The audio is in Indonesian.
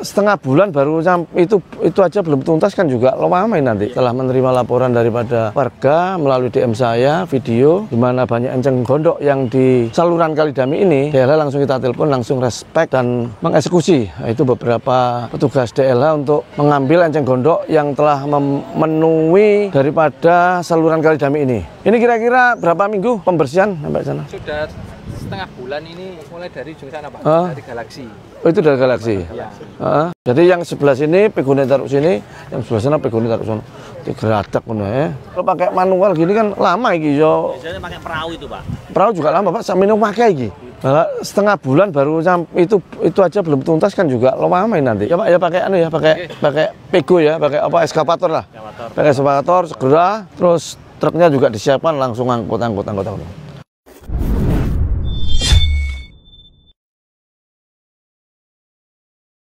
setengah bulan baru itu itu aja belum tuntas kan juga lama ya nanti iya. telah menerima laporan daripada warga melalui DM saya video di mana banyak enceng gondok yang di saluran kali dami ini DLH langsung kita telepon langsung respect dan mengeksekusi nah, itu beberapa petugas DLH untuk mengambil enceng gondok yang telah memenuhi daripada saluran kali dami ini ini kira-kira berapa minggu pembersihan sampai sana sudah setengah bulan ini mulai dari jurusan apa? Uh, dari Galaksi. Oh, itu dari Galaksi. Ya. Uh, jadi yang sebelah sini pegunungan taruh sini, yang sebelah sana pegunungan taruh sana. geradak pun ya. Eh. Kalau pakai manual gini kan lama iki yo. Biasanya pakai perahu itu, Pak. Perahu juga lama, Pak. sampai nang pakai iki. Nah, setengah bulan baru itu itu aja belum tuntas kan juga lama main nanti. Ya Pak, ya pakai anu ya, pakai Oke. pakai pego ya, pakai apa eskavator lah. Pakai eskavator segera terus truknya juga disiapkan langsung angkut angkut angkut angkut.